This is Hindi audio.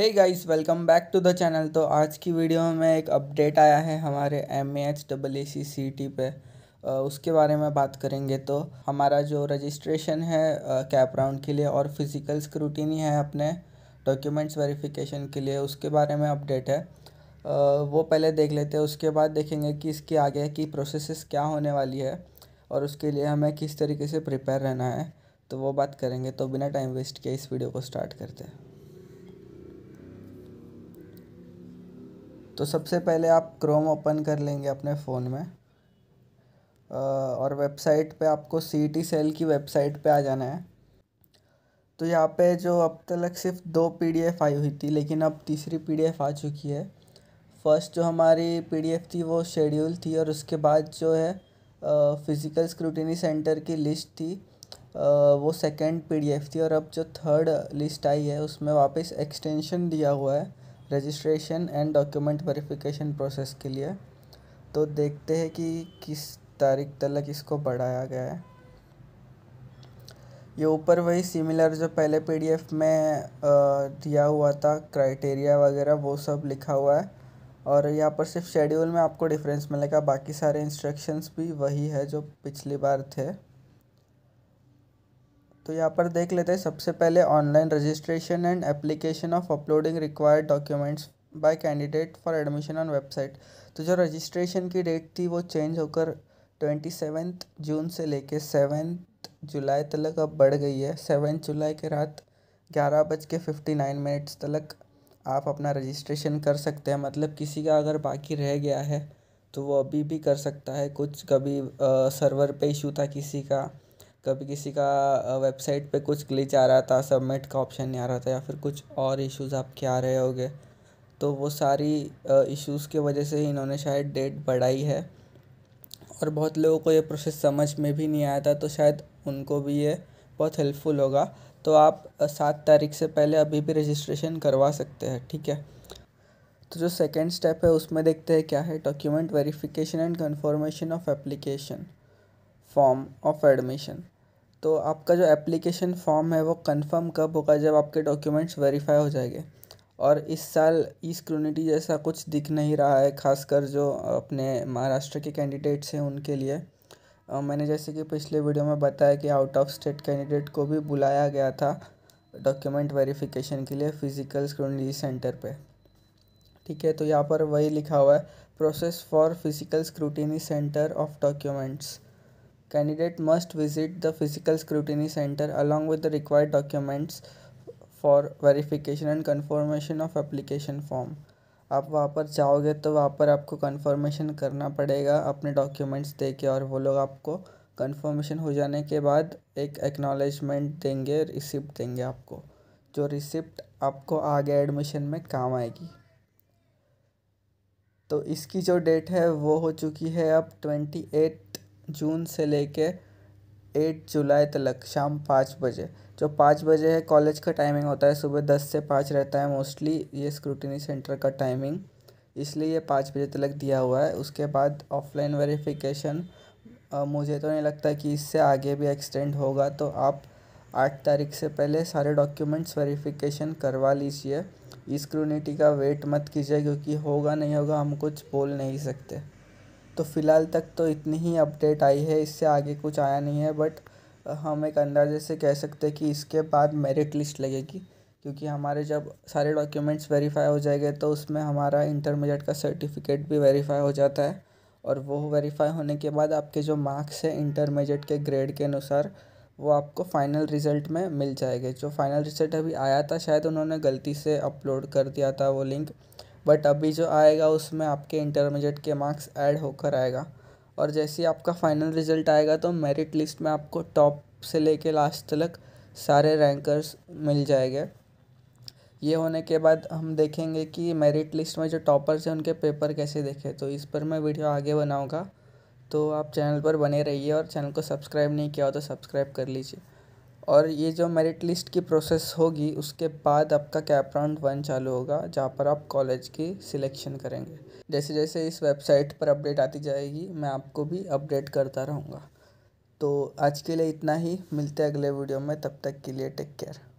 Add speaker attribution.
Speaker 1: hey guys welcome back to the channel तो आज की वीडियो में एक अपडेट आया है हमारे M A H double A C C T पे उसके बारे में बात करेंगे तो हमारा जो रजिस्ट्रेशन है कैप राउंड के लिए और फिज़िकल स्क्रूटीनी है अपने डॉक्यूमेंट्स वेरिफिकेशन के लिए उसके बारे में अपडेट है वो पहले देख लेते हैं उसके बाद देखेंगे कि इसके आगे की प्रोसेस क्या होने वाली है और उसके लिए हमें किस तरीके से प्रिपेयर रहना है तो वो बात करेंगे तो बिना टाइम वेस्ट किए इस वीडियो को स्टार्ट करते हैं तो सबसे पहले आप क्रोम ओपन कर लेंगे अपने फ़ोन में और वेबसाइट पे आपको सी टी सेल की वेबसाइट पे आ जाना है तो यहाँ पे जो अब तक सिर्फ दो पीडीएफ आई हुई थी लेकिन अब तीसरी पीडीएफ आ चुकी है फर्स्ट जो हमारी पीडीएफ थी वो शेड्यूल थी और उसके बाद जो है फिज़िकल स्क्रूटनी सेंटर की लिस्ट थी वो सेकेंड पी थी और अब जो थर्ड लिस्ट आई है उसमें वापस एक्सटेंशन दिया हुआ है registration and document verification process के लिए तो देखते हैं कि किस तारीख तक इसको बढ़ाया गया है ये ऊपर वही सिमिलर जो पहले पीडीएफ में दिया हुआ था क्राइटेरिया वगैरह वो सब लिखा हुआ है और यहाँ पर सिर्फ शेड्यूल में आपको डिफरेंस मिलेगा बाकी सारे इंस्ट्रक्शंस भी वही है जो पिछली बार थे तो यहाँ पर देख लेते हैं सबसे पहले online registration and application of uploading required documents by candidate for admission on website तो जो रजिस्ट्रेशन की डेट थी वो चेंज होकर ट्वेंटी सेवेंथ जून से लेके सेवन्थ जुलाई तक अब बढ़ गई है सेवन्थ जुलाई के रात ग्यारह बज के फिफ्टी नाइन मिनट्स तक आप अपना रजिस्ट्रेशन कर सकते हैं मतलब किसी का अगर बाकी रह गया है तो वो अभी भी कर सकता है कुछ कभी आ, सर्वर पे इशू था किसी का कभी किसी का वेबसाइट पे कुछ ग्लिच आ रहा था सबमिट का ऑप्शन नहीं आ रहा था या फिर कुछ और इश्यूज आपके आ रहे होंगे तो वो सारी इश्यूज़ के वजह से ही इन्होंने शायद डेट बढ़ाई है और बहुत लोगों को ये प्रोसेस समझ में भी नहीं आया था तो शायद उनको भी ये बहुत हेल्पफुल होगा तो आप सात तारीख से पहले अभी भी रजिस्ट्रेशन करवा सकते हैं ठीक है तो जो सेकेंड स्टेप है उसमें देखते हैं क्या है document verification and confirmation of application form of admission तो आपका जो एप्लीकेशन फॉर्म है वो कंफर्म कब होगा जब आपके डॉक्यूमेंट्स वेरीफाई हो जाएंगे और इस साल ई स्क्रूनिटी जैसा कुछ दिख नहीं रहा है खासकर जो अपने महाराष्ट्र के कैंडिडेट्स हैं उनके लिए मैंने जैसे कि पिछले वीडियो में बताया कि आउट ऑफ स्टेट कैंडिडेट को भी बुलाया गया था डॉक्यूमेंट वेरिफिकेशन के लिए फिज़िकल स्क्रूनिटी सेंटर पे ठीक है तो यहाँ पर वही लिखा हुआ है process for physical scrutiny centre of documents candidate must visit the physical scrutiny centre along with the required documents for verification and confirmation of application form आप वहाँ पर जाओगे तो वहाँ पर आपको कन्फर्मेशन करना पड़ेगा अपने डॉक्यूमेंट्स दे के और वो लोग आपको कन्फर्मेशन हो जाने के बाद एक एक्नॉलेजमेंट देंगे रिसिप्ट देंगे आपको जो रिसिप्ट आपको आगे एडमिशन में काम आएगी तो इसकी जो डेट है वो हो चुकी है अब ट्वेंटी एट जून से लेके एट जुलाई तक शाम पाँच बजे जो पाँच बजे है कॉलेज का टाइमिंग होता है सुबह दस से पाँच रहता है मोस्टली ये स्क्रूटनी सेंटर का टाइमिंग इसलिए ये पाँच बजे तक दिया हुआ है उसके बाद ऑफलाइन वेरिफिकेशन मुझे तो नहीं लगता कि इससे आगे भी एक्सटेंड होगा तो आप आठ तारीख से पहले सारे डॉक्यूमेंट्स वेरिफिकेशन करवा लीजिए स्क्रूनिटी का वेट मत कीजिए क्योंकि होगा नहीं होगा हम कुछ बोल नहीं सकते तो फ़िलहाल तक तो इतनी ही अपडेट आई है इससे आगे कुछ आया नहीं है बट हम एक अंदाजे से कह सकते हैं कि इसके बाद मेरिट लिस्ट लगेगी क्योंकि हमारे जब सारे डॉक्यूमेंट्स वेरीफाई हो जाएंगे तो उसमें हमारा इंटरमीडिएट का सर्टिफिकेट भी वेरीफाई हो जाता है और वो वेरीफाई होने के बाद आपके जो मार्क्स हैं इंटरमीडिएट के ग्रेड के अनुसार वो आपको फाइनल रिज़ल्ट में मिल जाएंगे जो फाइनल रिज़ल्ट अभी आया था शायद उन्होंने गलती से अपलोड कर दिया था वो लिंक बट अभी जो आएगा उसमें आपके इंटरमीडिएट के मार्क्स ऐड होकर आएगा और जैसे ही आपका फाइनल रिजल्ट आएगा तो मेरिट लिस्ट में आपको टॉप से लेके लास्ट तक सारे रैंकर्स मिल जाएंगे ये होने के बाद हम देखेंगे कि मेरिट लिस्ट में जो टॉपर्स हैं उनके पेपर कैसे देखे तो इस पर मैं वीडियो आगे बनाऊँगा तो आप चैनल पर बने रहिए और चैनल को सब्सक्राइब नहीं किया हो तो सब्सक्राइब कर लीजिए और ये जो मेरिट लिस्ट की प्रोसेस होगी उसके बाद आपका कैप राउंड वन चालू होगा जहाँ पर आप कॉलेज की सिलेक्शन करेंगे जैसे जैसे इस वेबसाइट पर अपडेट आती जाएगी मैं आपको भी अपडेट करता रहूँगा तो आज के लिए इतना ही मिलते हैं अगले वीडियो में तब तक के लिए टेक केयर